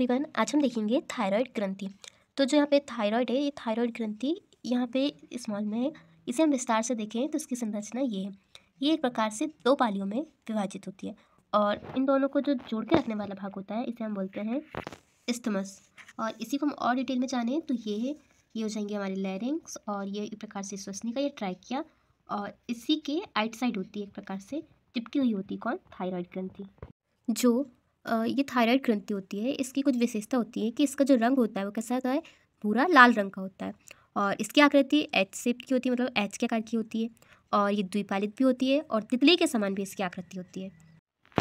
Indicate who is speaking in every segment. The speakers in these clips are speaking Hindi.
Speaker 1: एवरीवन आज हम देखेंगे थायराइड ग्रंथि तो जो यहाँ पे थायराइड है ये थायराइड ग्रंथि यहाँ पे स्मॉल में है इसे हम विस्तार से देखें तो इसकी संरचना ये है ये एक प्रकार से दो पालियों में विभाजित होती है और इन दोनों को जो जोड़ के रखने वाला भाग होता है इसे हम बोलते हैं इस्थमस और इसी को हम और डिटेल में जाने तो ये है ये हो जाएंगे हमारे लैरिंग्स और ये एक प्रकार से स्वस्नी का ये ट्राइकिया और इसी के आइट साइड होती है एक प्रकार से चिपकी हुई होती है कौन थायराइड ग्रंथि जो ये थायराइड ग्रंथि होती है इसकी कुछ विशेषता होती है कि इसका जो रंग होता है वो कैसा होता है पूरा लाल रंग का होता है और इसकी आकृति एच सेप की होती है मतलब एच के आकार की होती है और ये द्विपालित भी होती है और तितली के समान भी इसकी आकृति होती है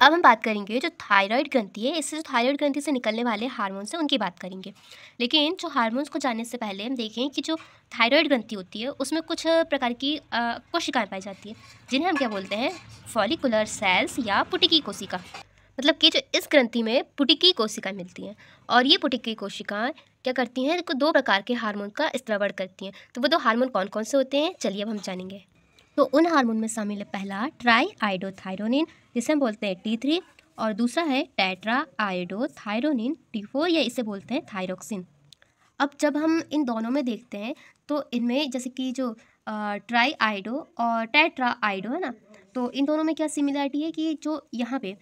Speaker 1: अब हम बात करेंगे जो थायराइड ग्रंथि है इससे जो थायराइड ग्रंथि से निकलने वाले हार्मोन्स हैं उनकी बात करेंगे लेकिन जो हार्मोन्स को जानने से पहले हम देखें कि जो थायराइड ग्रंथि होती है उसमें कुछ प्रकार की कोशिकाएं पाई जाती है जिन्हें हम क्या बोलते हैं फॉलिकुलर सेल्स या पुटिकी कोशिका मतलब कि जो इस ग्रंथि में पुटिकी कोशिकाएं मिलती हैं और ये पुटिकी कोशिकाएं क्या करती हैं इनको दो प्रकार के हार्मोन का स्त्रवण करती हैं तो वो दो हार्मोन कौन कौन से होते हैं चलिए अब हम जानेंगे तो उन हार्मोन में शामिल है पहला ट्राई आइडोथायरोनिन जिसे हम बोलते हैं टी थ्री और दूसरा है टैट्रा आइडोथायरोनिन टी फोर या इसे बोलते हैं थायरोक्सिन अब जब हम इन दोनों में देखते हैं तो इनमें जैसे कि जो ट्राई आइडो और टैट्रा आइडो है ना तो इन दोनों में क्या सिमिलरिटी है कि जो यहाँ पे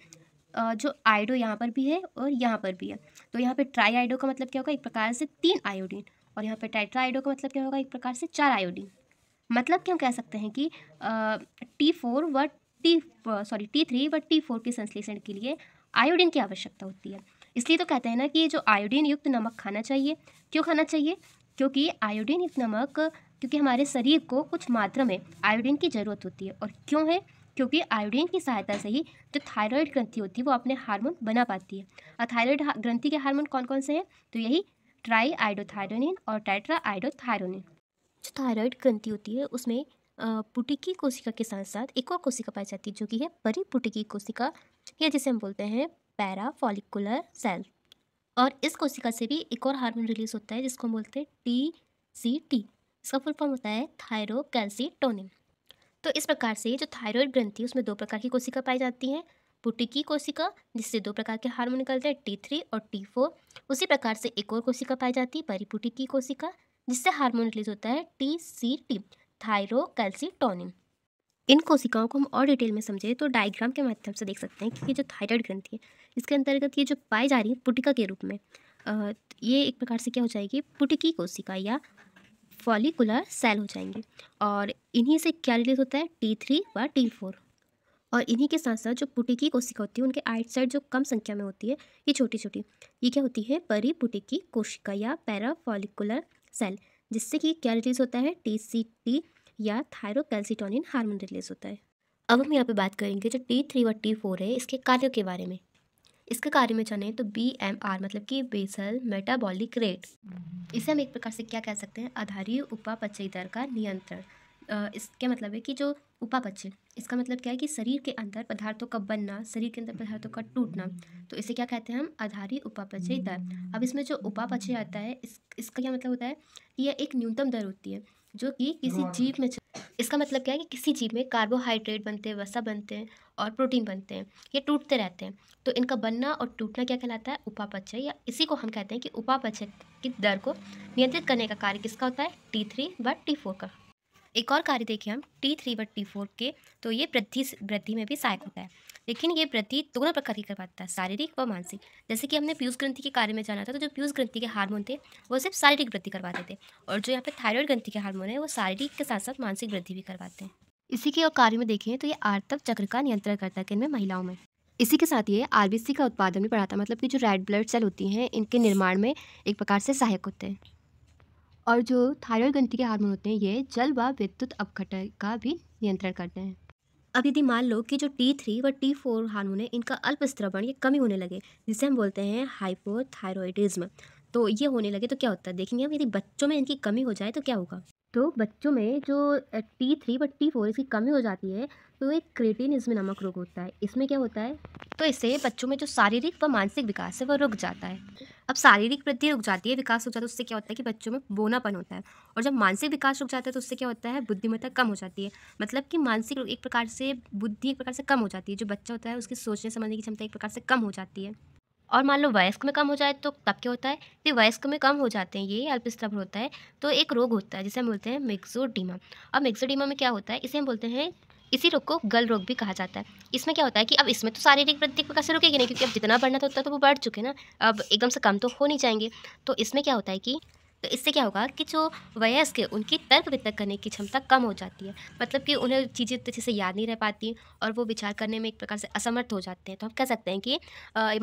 Speaker 1: जो आयोडो यहाँ पर भी है और यहाँ पर भी है तो यहाँ पे ट्राई आयोडो का मतलब क्या होगा एक प्रकार से तीन आयोडीन और यहाँ पे टाइट्रा आयोडो का मतलब क्या होगा एक प्रकार से चार आयोडीन मतलब कि हम कह सकते हैं कि टी फोर व टी सॉरी टी थ्री व टी फोर के संश्लेषण के लिए आयोडीन की आवश्यकता होती है इसलिए तो कहते हैं ना कि जो आयोडीन युक्त नमक खाना चाहिए क्यों खाना चाहिए क्योंकि आयोडीन युक्त नमक क्योंकि हमारे शरीर को कुछ मात्रा में आयोडीन की ज़रूरत होती है और क्यों है क्योंकि आयोडीन की सहायता से ही जो थायराइड ग्रंथि होती है वो अपने हार्मोन बना पाती है और थायराइड ग्रंथि के हार्मोन कौन कौन से हैं तो यही ट्राई आइडोथायरोनिन और टाइट्रा आइडोथायरोनिन जो थायराइड ग्रंथि होती है उसमें पुटिकी कोशिका के साथ साथ एक और कोशिका पाई जाती है जो कि है परिपुटिकी कोशिका या जिसे हम बोलते हैं पैरा फॉलिकुलर सेल और इस कोशिका से भी एक और हार्मोन रिलीज होता है जिसको हम बोलते हैं टी सी टी इसका फुल फॉर्म होता है थायरोकैल्सिटोनिन तो इस प्रकार से जो थायरॉयड ग्रंथि उसमें दो प्रकार की कोशिका पाई जाती हैं पुटिकी कोशिका जिससे दो प्रकार के हार्मोन निकलते हैं टी थ्री और टी फोर उसी प्रकार से एक और कोशिका पाई जाती है परिपुटिकी कोशिका जिससे हार्मोन रिलीज होता है टी सी टी थायरोकैल्सिटोनिन इन कोशिकाओं को हम और डिटेल में समझें तो डायग्राम के माध्यम से देख सकते हैं कि ये जो थायराइड ग्रंथि है इसके अंतर्गत ये जो पाई जा रही है पुटिका के रूप में ये एक प्रकार से क्या हो जाएगी पुटिकी कोशिका या फॉलिकुलर सेल हो जाएंगे और इन्हीं से क्या रिलीज होता है टी थ्री व टी फोर और इन्हीं के साथ साथ जो पुटिकी कोशिका होती है उनके आइट साइड जो कम संख्या में होती है ये छोटी छोटी ये क्या होती है परी परिपुटिकी कोशिका या पैराफॉलिकुलर सेल जिससे कि क्या रिलीज होता है टी सी टी या थायरोकैल्सिटोनिन हार्मोन रिलीज होता है अब हम यहाँ पे बात करेंगे जो टी थ्री व टी फोर है इसके कार्यों के बारे में इसके कार्य में जाने तो बी एम आर मतलब कि बेसल मेटाबॉलिक रेट इसे हम एक प्रकार से क्या कह सकते हैं आधारित उपापचय दर का नियंत्रण इसके मतलब है कि जो उपापचय इसका मतलब क्या है कि शरीर के अंदर पदार्थों का बनना शरीर के अंदर पदार्थों का टूटना तो इसे क्या कहते हैं हम आधारित उपापचय दर अब इसमें जो उपापचय आता है इस इसका क्या मतलब होता है यह एक न्यूनतम दर होती है जो कि किसी हाँ। जीव में इसका मतलब क्या है कि किसी जीव में कार्बोहाइड्रेट बनते हैं वसा बनते हैं और प्रोटीन बनते हैं ये टूटते रहते हैं तो इनका बनना और टूटना क्या कहलाता है उपापचय या इसी को हम कहते हैं कि उपापचय की दर को नियंत्रित करने का कार्य किसका होता है टी थ्री व टी फोर का एक और कार्य देखें हम टी थ्री व टी फोर के तो ये वृद्धि वृद्धि में भी सहायक होता है लेकिन ये वृद्धि दोनों प्रकार की कर पाता है शारीरिक व मानसिक जैसे कि हमने पीयूष ग्रंथि के कार्य में जाना था तो जो पीयूष ग्रंथि के हार्मोन थे वो सिर्फ शारीरिक वृद्धि करवाते थे और जो यहाँ पे थायरॉयड ग्रंथि के हार्मोन है वो शारीरिक के साथ साथ मानसिक वृद्धि भी करवाते हैं इसी के और कार्य में देखें तो ये आर्तव चक्र का नियंत्रण करता है इनमें महिलाओं में इसी के साथ ये आरबीसी का उत्पादन भी बढ़ाता है मतलब कि जो रेड ब्लड सेल होती हैं इनके निर्माण में एक प्रकार से सहायक होते हैं और जो थायरॉयड ग्रंथि के हार्मोन होते हैं ये जल व विद्युत अपघटन का भी नियंत्रण करते हैं अब यदि मान लो कि जो टी थ्री व टी फोर हार्मोन है इनका अल्प स्त्रवण या कमी होने लगे जिसे हम बोलते हैं हाइपोथायरॉयडिज्म तो ये होने लगे तो क्या होता है देखेंगे हम यदि बच्चों में इनकी कमी हो जाए तो क्या होगा तो बच्चों में जो टी थ्री व टी फोर इसकी कमी हो जाती है तो एक क्रेटिनिज्म नामक रोग होता है इसमें क्या होता है तो इससे बच्चों में जो शारीरिक व मानसिक विकास है वह रुक जाता है अब शारीरिक वृद्धि रुक जाती है विकास रुक जाता है तो उससे क्या होता है कि बच्चों में बोनापन होता है और जब मानसिक विकास रुक जाता है तो उससे क्या होता है बुद्धिमत्ता कम हो जाती है मतलब कि मानसिक एक प्रकार से बुद्धि एक प्रकार से कम हो जाती है जो बच्चा होता है उसकी सोचने समझने की क्षमता एक प्रकार से कम हो जाती है और मान लो वयस्क में कम हो जाए तो तब क्या होता है कि वयस्क में कम हो जाते हैं ये अल्पस्तभ होता है तो एक रोग होता है जिसे हम बोलते हैं मिक्सोडीमा अब मिक्सोडीमा में क्या होता है इसे हम बोलते हैं इसी रोग को गल रोग भी कहा जाता है इसमें क्या होता है कि अब इसमें तो शारीरिक वृद्धि कैसे रुकेगी नहीं क्योंकि अब जितना बढ़ना था उतना तो वो बढ़ चुके ना अब एकदम से कम तो हो नहीं जाएंगे तो इसमें क्या होता है कि तो इससे क्या होगा कि जो वयस्क है उनकी तर्क वितर्क करने की क्षमता कम हो जाती है मतलब कि उन्हें चीज़ें अच्छे से याद नहीं रह पाती और वो विचार करने में एक प्रकार से असमर्थ हो जाते हैं तो हम कह सकते हैं कि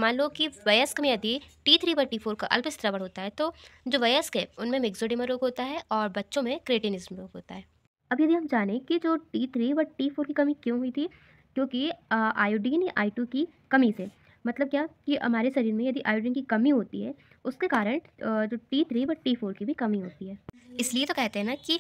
Speaker 1: मान लो कि वयस्क में यदि टी थ्री व टी फोर का अल्प स्त्रवण होता है तो जो वयस्क है उनमें मिक्सोडिमा रोग होता है और बच्चों में क्रेटिनिज्म रोग होता है अब यदि हम जाने कि जो टी थ्री व टी फोर की कमी क्यों हुई थी क्योंकि आयोडीन या आई टू की कमी से मतलब क्या कि हमारे शरीर में यदि आयोडीन की कमी होती है उसके कारण जो टी थ्री व टी फोर की भी कमी होती है इसलिए तो कहते हैं ना कि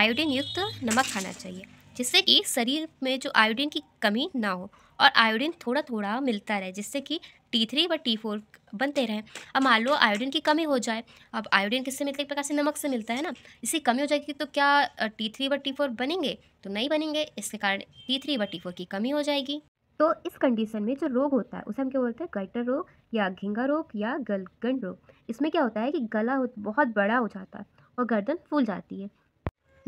Speaker 1: आयोडीन युक्त नमक खाना चाहिए जिससे कि शरीर में जो आयोडीन की कमी ना हो और आयोडीन थोड़ा थोड़ा मिलता रहे जिससे कि टी थ्री व टी फोर बनते रहें अब मान लो आयोडीन की कमी हो जाए अब आयोडीन किससे मिलता है एक प्रकार से नमक से मिलता है ना इसी कमी हो जाएगी तो क्या टी थ्री व टी फोर बनेंगे तो नहीं बनेंगे इसके कारण टी थ्री व टी फोर की कमी हो जाएगी तो इस कंडीशन में जो रोग होता है उसे हम क्या बोलते हैं गाइटर रोग या घिंगा रोग या गलगन रोग इसमें क्या होता है कि गला बहुत बड़ा हो जाता है और गर्दन फूल जाती है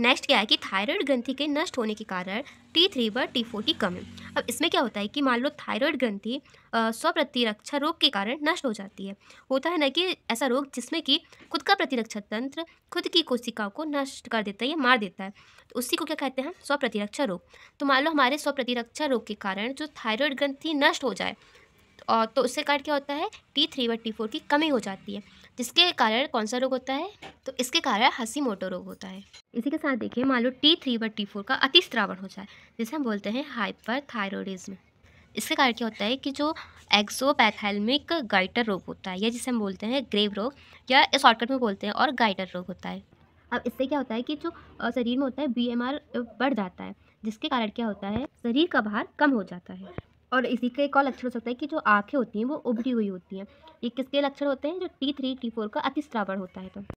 Speaker 1: नेक्स्ट क्या है कि थायराइड ग्रंथि के नष्ट होने के कारण टी थ्री व टी फोर की कमी अब इसमें क्या होता है कि मान लो थायराइड ग्रंथि स्व प्रतिरक्षा रोग के कारण नष्ट हो जाती है होता है ना कि ऐसा रोग जिसमें कि खुद का प्रतिरक्षा तंत्र खुद की कोशिकाओं को नष्ट कर देता है या मार देता है तो उसी को क्या कहते हैं स्व प्रतिरक्षा रोग तो मान लो हमारे स्व प्रतिरक्षा रोग के कारण जो थायरॉयड ग्रंथि नष्ट हो जाए तो, और तो उससे कारण क्या होता है टी थ्री व टी फोर की कमी हो जाती है जिसके कारण कौन सा रोग होता है तो इसके कारण हंसी मोटो रोग होता है इसी के साथ देखिए मान लो टी थ्री व टी फोर का स्त्रावण हो जाए जिसे हम बोलते हैं हाइपर थायरोडिज्म इसके कारण क्या होता है कि जो एक्सोपैथेलमिक गाइटर रोग होता है या जिसे हम बोलते हैं ग्रेव रोग या शॉर्टकट में बोलते हैं और गाइटर रोग होता है अब इससे क्या होता है कि जो शरीर में होता है आर बढ़ जाता है जिसके कारण क्या होता है शरीर का भार कम हो जाता है और इसी का एक और लक्षण हो सकता है कि जो आँखें होती हैं वो उभरी हुई होती हैं ये किसके लक्षण होते हैं जो टी थ्री टी फोर का अतिश्रावण होता है तो